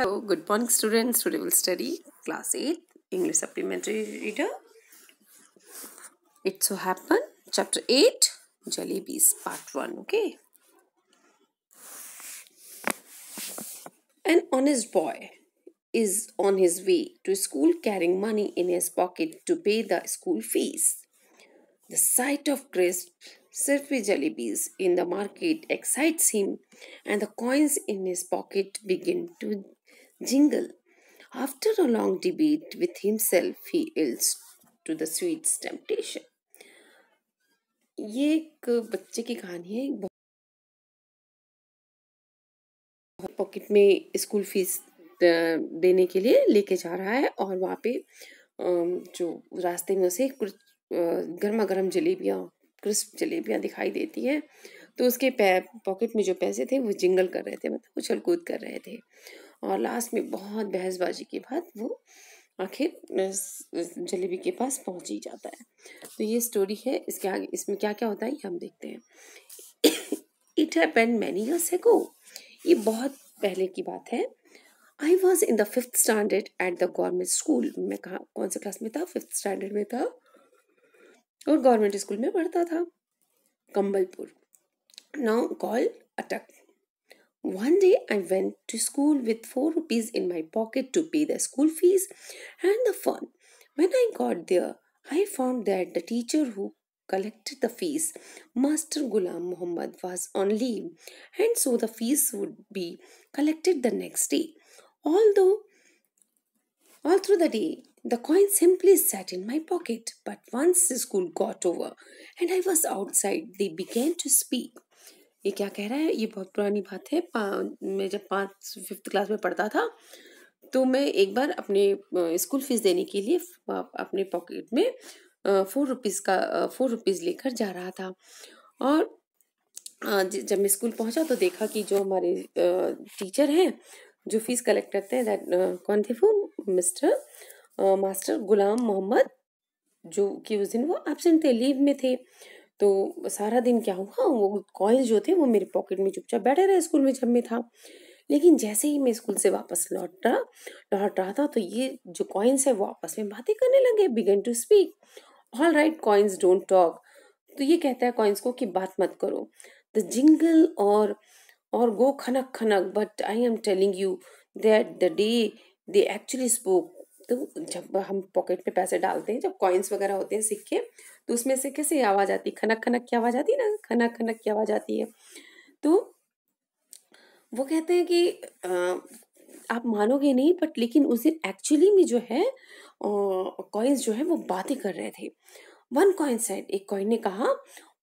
Hello, good morning students. Today we'll study class 8 English supplementary reader. It so happen chapter 8 Jalebis part 1. Okay. An honest boy is on his way to school carrying money in his pocket to pay the school fees. The sight of crisp surface jalebis in the market excites him and the coins in his pocket begin to jingle. After a long debate with himself, he yields to the sweet's temptation. ये एक बच्चे की कहानी है एक pocket में school fees देने के लिए लेके जा रहा है और वहाँ पे जो रास्ते में उसे गर्मा गर्म जलेबियाँ क्रिस्प जलेबियाँ दिखाई देती हैं तो उसके पॉकेट में जो पैसे थे वो जिंगल कर रहे थे मतलब उछल कूद कर रहे थे और लास्ट में बहुत बहसबाजी के बाद वो आखिर जलेबी के पास पहुंच ही जाता है तो ये स्टोरी है इसके आगे इसमें क्या क्या होता है ये हम देखते हैं it happen many years ago ये बहुत पहले की बात है I was in the fifth standard at the government school मैं कहा कौन से क्लास में था फिफ्थ स्टैंडर्ड में था और गवर्नमेंट स्कूल में पढ़ता था Campbellpur now call Attock One day I went to school with 4 rupees in my pocket to pay the school fees and the fun. When I got there, I found that the teacher who collected the fees, Master Ghulam Muhammad, was on leave, and so the fees would be collected the next day. Although, all through the day, the coin simply sat in my pocket, but once the school got over and I was outside, they began to speak. ये क्या कह रहा है ये बहुत पुरानी बात है मैं जब पाँच फिफ्थ क्लास में पढ़ता था तो मैं एक बार अपने स्कूल फीस देने के लिए अपने पॉकेट में फोर रुपीज़ का फोर रुपीज़ लेकर जा रहा था और जब मैं स्कूल पहुंचा तो देखा कि जो हमारे टीचर हैं जो फीस कलेक्ट करते हैं दैट कौन थे वो मिस्टर मास्टर गुलाम मोहम्मद जो कि उस दिन वो एबसेंट थे लीव में थे तो सारा दिन क्या हुआ वो कॉइन्स जो थे वो मेरे पॉकेट में चुपचाप बैठे रहे स्कूल में जब मैं था लेकिन जैसे ही मैं स्कूल से वापस लौट रहा लौट रहा था तो ये जो कॉइन्स है वो आपस में बातें करने लगे began to speak all right coins don't talk तो ये कहता है कॉइन्स को कि बात मत करो द जिंगल और और गो खनक खनक but I am telling you that the day they actually spoke तो जब हम पॉकेट में पैसे डालते हैं जब कॉइन्स वगैरह होते हैं सिक्के तो उसमें से कैसे आवाज़ आती खनक खनक की आवाज़ आती है ना खनक खनक की आवाज़ आती है तो वो कहते हैं कि आप मानोगे नहीं बट लेकिन उस दिन एक्चुअली में जो है कॉइन्स जो है वो बातें कर रहे थे वन कॉइन सेड एक कॉइन ने कहा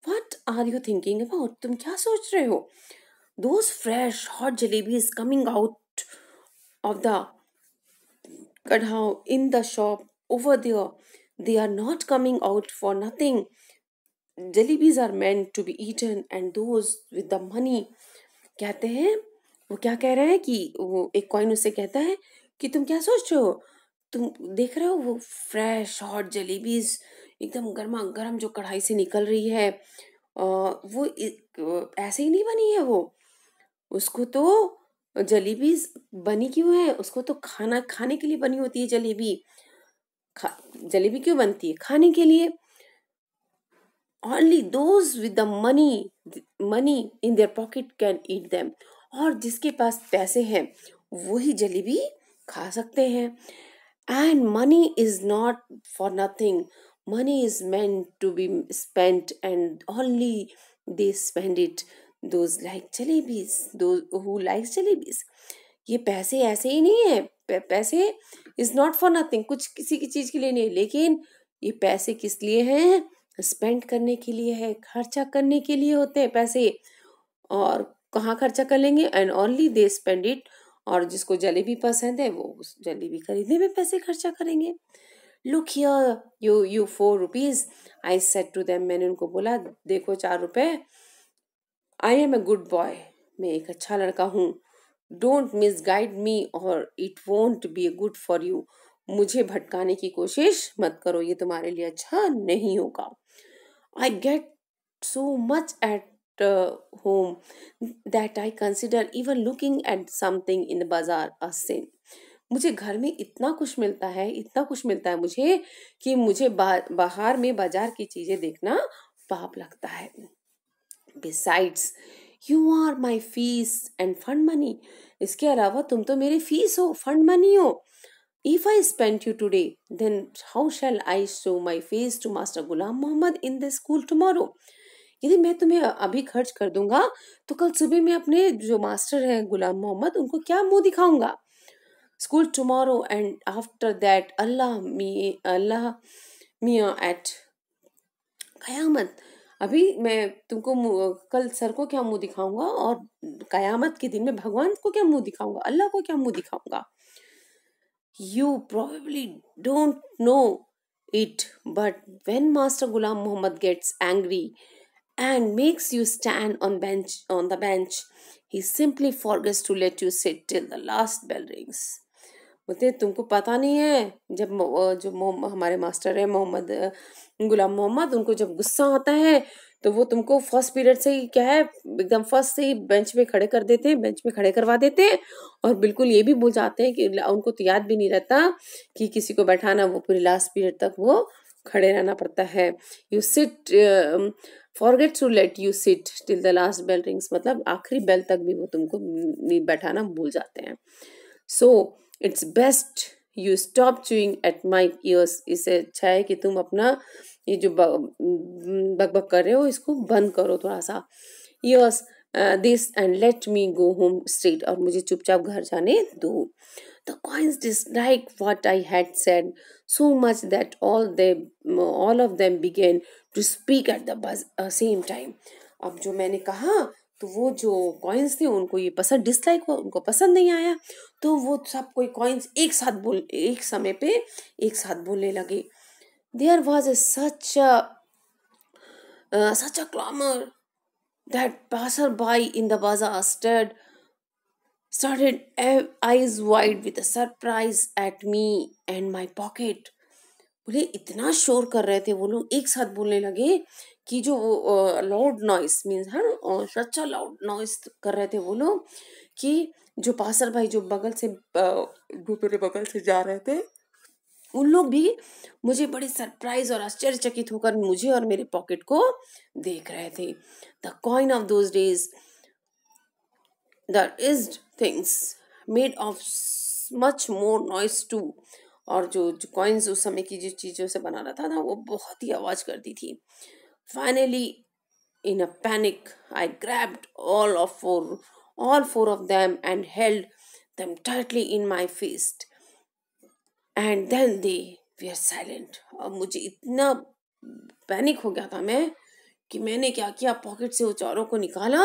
what are you thinking about तुम क्या सोच रहे हो those fresh hot jalebi is coming out of the kadhai in the shop over there They are not coming out for nothing. Jalebis are meant to be eaten and those with the money कहते हैं वो क्या कह रहे हैं कि वो एक कॉइन उससे कहता है कि तुम क्या सोच रहे हो तुम देख रहे हो वो फ्रेश हॉट जलेबीज एकदम गर्मा गर्म जो कढ़ाई से निकल रही है वो ऐसे ही नहीं बनी है वो उसको तो जलेबीज बनी क्यों है उसको तो खाना खाने के लिए बनी होती है जलेबी जलेबी क्यों बनती है खाने के लिए only those with the money money in their pocket can eat them और जिसके पास पैसे हैं वही जलेबी खा सकते हैं and money is not for nothing money is meant to be spent and only they spend it those like jalebis do like jalebis ये पैसे ऐसे ही नहीं है पैसे इज नॉट फॉर नथिंग कुछ किसी की चीज़ के लिए नहीं लेकिन ये पैसे किस लिए हैं स्पेंड करने के लिए है खर्चा करने के लिए होते हैं पैसे और कहाँ खर्चा कर लेंगे and only they spend it और जिसको जलेबी पसंद है वो उस जलेबी खरीदने में पैसे खर्चा करेंगे look here you you four rupees I said to them मैंने उनको बोला देखो चार रुपये I am a good boy मैं एक अच्छा लड़का हूँ डोंट मिस गाइड मी और it won't be good for you मुझे भटकाने की कोशिश मत करो ये तुम्हारे लिए अच्छा नहीं होगा I get so much at home that I consider even looking at something in bazaar a सिन मुझे घर में इतना कुछ मिलता है इतना कुछ मिलता है मुझे कि मुझे बाहर में बाजार की चीज़ें देखना पाप लगता है besides you are my fees and fund money इसके अलावा तुम तो मेरे फीस हो फंड मनी हो if I spend you today then how shall I show my face to master Ghulam Mohammad in the school tomorrow यदि मैं तुम्हें अभी खर्च कर दूंगा तो कल सुबह मैं अपने जो मास्टर हैं गुलाम मोहम्मद उनको क्या मुंह दिखाऊंगा school tomorrow and after that Allah me Allah मिया एट कयामत अभी मैं तुमको कल सर को क्या मुंह दिखाऊंगा और कयामत के दिन में भगवान को क्या मुंह दिखाऊंगा अल्लाह को क्या मुंह दिखाऊंगा you probably don't know it but when master Ghulam Mohammad gets angry and makes you stand on bench on the bench he simply forgets to let you sit till the last bell rings बोलते हैं तुमको पता नहीं है जब जो हमारे master है मोहम्मद गुलाम मोहम्मद उनको जब गुस्सा आता है तो वो तुमको फर्स्ट पीरियड से ही क्या है एकदम फर्स्ट से ही बेंच पे खड़े कर देते हैं बेंच पे खड़े करवा देते हैं और बिल्कुल ये भी भूल जाते हैं कि उनको तो याद भी नहीं रहता कि किसी को बैठाना वो पूरी लास्ट पीरियड तक वो खड़े रहना पड़ता है you sit forget to let you sit till the last bell rings मतलब आखिरी बेल तक भी वो तुमको बैठाना भूल जाते हैं so so, it's best you stop chewing at my ears इसे अच्छा है कि तुम अपना ये जो बकबक बक कर रहे हो इसको बंद करो थोड़ा सा ears this and let me go home straight और मुझे चुपचाप घर जाने दो the coins like what I had said so much that all they all of them began to speak at the same time अब जो मैंने कहा तो वो जो कॉइन्स थे उनको ये पसंद डिसलाइक हुआ उनको पसंद नहीं आया तो वो सब कोई कॉइन्स एक साथ बोल एक समय पे एक साथ बोलने लगे there was a such such a clamour that passer by in the bazaar stood started eyes wide with a surprise at me and my pocket बोले इतना शोर कर रहे थे वो लोग एक साथ बोलने लगे कि जो वो लाउड नॉइस मीन्स है ना सच्चा लाउड नॉइस कर रहे थे वो लोग कि जो पासर भाई जो बगल से मेरे बगल से जा रहे थे उन लोग भी मुझे बड़े सरप्राइज और आश्चर्यचकित होकर मुझे और मेरे पॉकेट को देख रहे थे the coin of those days the is things made of much more noise too और जो कॉइन्स उस समय की जिस चीज़ों से बना रहा था ना वो बहुत ही आवाज़ करती थी Finally, in a panic, I grabbed all of four, all four of them and held them tightly in my fist. And then they we are silent और मुझे इतना पैनिक हो गया था मैं कि मैंने क्या किया पॉकेट से उचारों को निकाला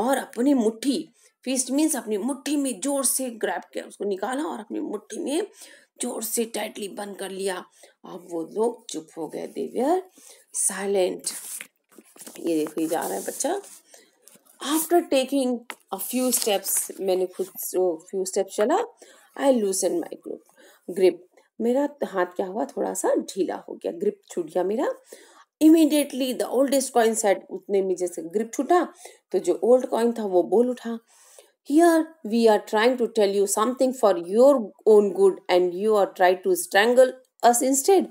और अपनी मुट्ठी फीस्ट मीन्स अपनी मुट्ठी में जोर से ग्रैब किया उसको निकाला और अपनी मुट्ठी में जोर से टाइटली बंद कर लिया अब वो लोग चुप हो गए देवियर साइलेंट ये देखो जा रहा है बच्चा after taking a few steps मैंने खुद फ्यू स्टेप्स चला I loosen my group grip मेरा हाथ क्या हुआ थोड़ा सा ढीला हो गया ग्रिप छूट गया मेरा immediately the oldest coin said उतने में जैसे ग्रिप छूटा तो जो ओल्ड कॉइन था वो बोल उठा Here we are trying to tell you something for your own good and you are trying to strangle us instead.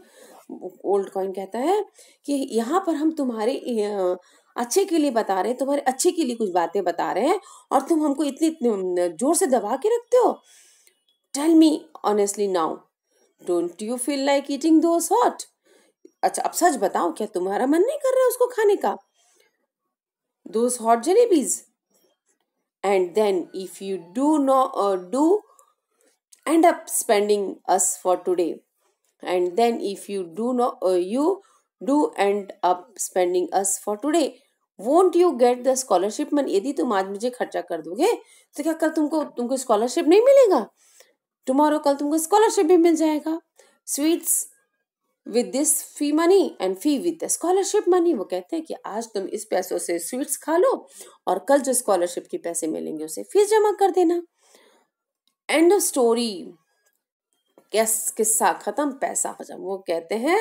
Old coin कहता है कि यहाँ पर हम तुम्हारे अच्छे के लिए बता रहे हैं तुम्हारे अच्छे के लिए कुछ बातें बता रहे हैं और तुम हमको इतनी इतने जोर से दबा के रखते हो tell me honestly now don't you feel like eating those hot अच्छा अब सच बताओ क्या तुम्हारा मन नहीं कर रहा है उसको खाने का those hot jalebis and then if you do not uh, do end up spending us for today and then if you do not uh, you do end up spending us for today won't you get the scholarship man yadi tum aaj mujhe kharcha kar doge to kya kal tumko tumko scholarship nahi milega tomorrow kal tumko scholarship bhi mil jayega sweets with this fee money and fee with the scholarship money वो कहते हैं कि आज तुम इस पैसों से sweets खा लो और कल जो स्कॉलरशिप के पैसे मिलेंगे उसे फीस जमा कर देना एंड ऑफ स्टोरी किस्सा खत्म पैसा हजम वो कहते हैं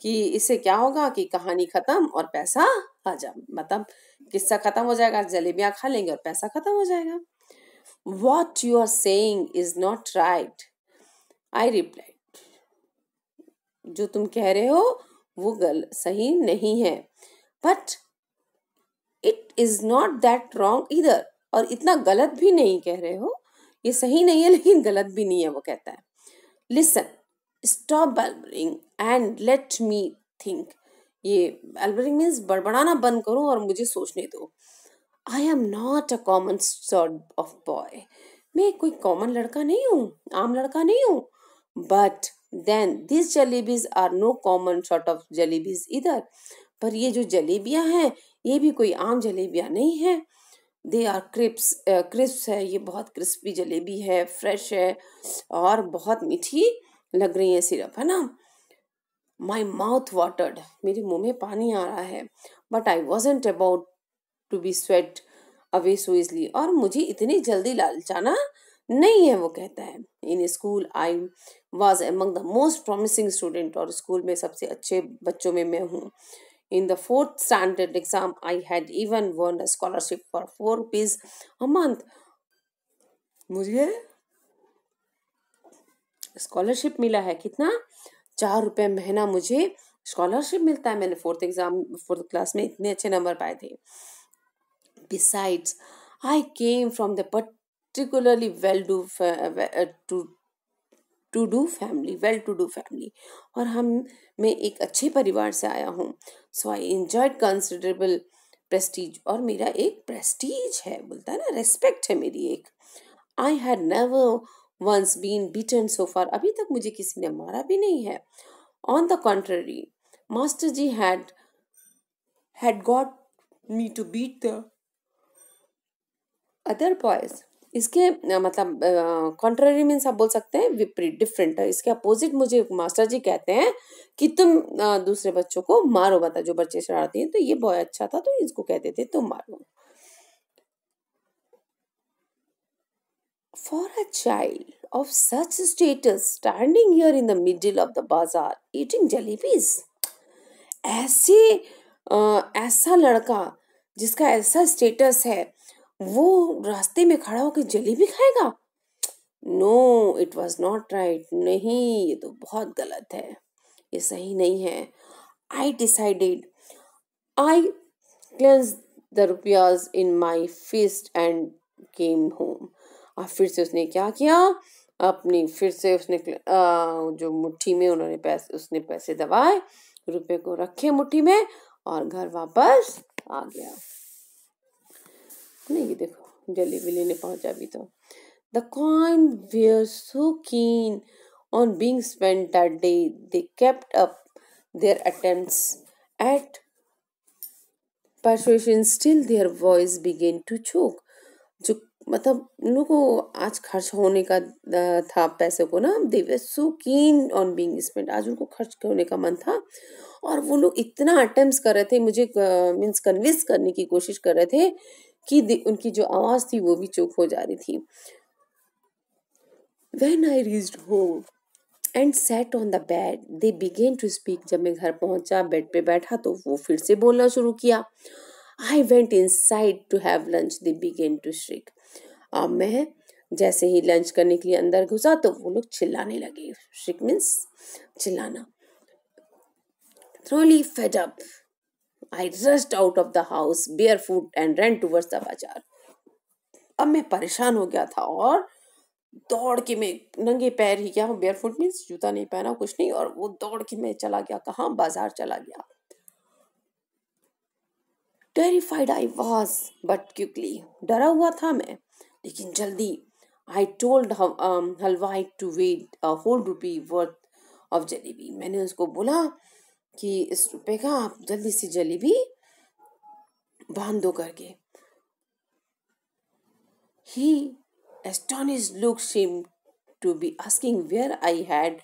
कि इससे क्या होगा कि कहानी खत्म और पैसा हजम मतलब किस्सा खत्म हो जाएगा जलेबियां खा लेंगे और पैसा खत्म हो जाएगा what you are saying is not right I reply जो तुम कह रहे हो वो गल सही नहीं है but it is not that wrong इधर और इतना गलत भी नहीं कह रहे हो ये सही नहीं है लेकिन गलत भी नहीं है वो कहता है listen stop blubbering and let me think ये बल्बरिंग मीन्स बड़बड़ाना बंद करो और मुझे सोचने दो I am not a common sort of boy मैं कोई कॉमन लड़का नहीं हूँ आम लड़का नहीं हूँ but then this jalebis are no common sort of jalebis इधर पर ये जो जलेबियाँ हैं ये भी कोई आम जलेबियाँ नहीं है दे आर क्रिप्स क्रिप्स है ये बहुत क्रिस्पी जलेबी है फ्रेश है और बहुत मीठी लग रही है सिर्फ है ना माई माउथ वाटर्ड मेरे मुँह में पानी आ रहा है but I wasn't about to be swept away so easily और मुझे इतनी जल्दी लालचाना नहीं है वो कहता है in school I was among the most promising student और स्कूल में सबसे अच्छे बच्चों में मैं हूँ in the fourth standard exam I had even won scholarship for four rupees a month मुझे स्कॉलरशिप मिला है कितना चार रुपये महीना मुझे स्कॉलरशिप मिलता है मैंने फोर्थ एग्जाम फोर्थ क्लास में इतने अच्छे नंबर पाए थे besides I came from the particularly well do uh, uh, to to do family well to do family और हम मैं एक अच्छे परिवार से आया हूँ so I enjoyed considerable prestige और मेरा एक प्रेस्टीज है बोलता है ना रेस्पेक्ट है मेरी एक I had never once been beaten so far अभी तक मुझे किसी ने मारा भी नहीं है on the contrary master ji had had got me to beat the other boys इसके मतलब कॉन्ट्ररी मीन्स आप बोल सकते हैं विपरीत डिफरेंट इसके अपोजिट मुझे मास्टर जी कहते हैं कि तुम दूसरे बच्चों को मारो बता जो बच्चे शरारती हैं तो ये बॉय अच्छा था तो इसको कहते थे तुम मारो for a child of such status standing here in the middle of the bazaar eating jellybees, ऐसे ऐसा लड़का जिसका ऐसा स्टेटस है वो रास्ते में खड़ा होकर जलेबी खाएगा no it was not right नहीं ये तो बहुत गलत है ये सही नहीं है I decided I clench the rupees in my fist and came home और फिर से उसने क्या किया अपनी फिर से उसने जो मुट्ठी में उन्होंने पैसे उसने पैसे दबाए रुपए को रखे मुट्ठी में और घर वापस आ गया ना ये देखो जले विले ने पहुंचा भी तो the coin were so keen on being spend that day they kept up their attempt at persuasion still their voice began to choke जो मतलब उन लोगों को आज खर्च होने का था पैसे को ना दे वे सो कीन ऑन बींग स्पेंड आज उनको खर्च होने का मन था और वो लोग इतना अटेम्प्ट कर रहे थे मुझे मीन्स कन्विंस करने की कोशिश कर रहे थे कि उनकी जो आवाज़ थी वो भी चुप हो जा रही थी when I reached home and sat on the bed they began to speak जब मैं घर पहुंचा बेड पे बैठा तो वो फिर से बोलना शुरू किया I went inside to have lunch they began to shriek अब मैं जैसे ही लंच करने के लिए अंदर घुसा तो वो लोग चिल्लाने लगे श्रिक मीन्स चिल्लाना thoroughly fed up I rushed out of the house bare foot and ran towards the bazaar अब मैं परेशान हो गया था और दौड़ के मैं नंगे पैर ही क्या हूँ बेयर फुट मीन्स जूता नहीं पहना कुछ नहीं और वो दौड़ के मैं चला गया कहाँ बाजार चला गया terrified I was but quickly डरा हुआ था मैं लेकिन जल्दी I told halwai to weigh whole rupee worth of jalebi मैंने उसको बोला कि इस रुपए का आप जल्दी से जल्दी भी बांध दो करके ही astonish look seem to be asking where I had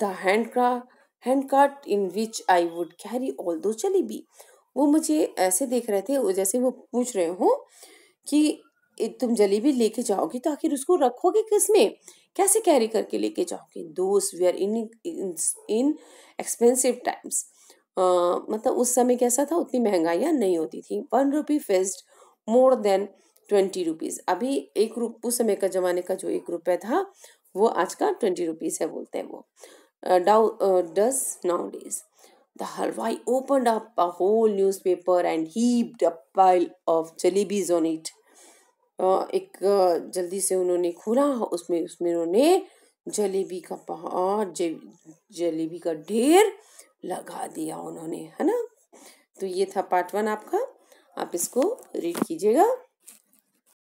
the hand hand cart in which I would carry all those jalebi वो मुझे ऐसे देख रहे थे जैसे वो पूछ रहे हो कि तुम जलेबी लेके जाओगी तो आखिर उसको रखोगे किस में कैसे कैरी करके लेके जाओगे दोस्त we are in inexpensive times मतलब उस समय कैसा था उतनी महंगाइयाँ नहीं होती थी one rupee fetched more than twenty rupees अभी एक रुप उस समय का ज़माने का जो एक रुपये था वो आज का ट्वेंटी रुपीज़ है बोलते हैं वो डाउ does nowadays The open opened up a whole newspaper and heaped a pile of jalebis on it एक जल्दी से उन्होंने खोला उसमें उसमें उन्होंने जलेबी का पहाड़ जलेबी का ढेर लगा दिया उन्होंने है ना तो ये था पार्ट वन आपका आप इसको रीड कीजिएगा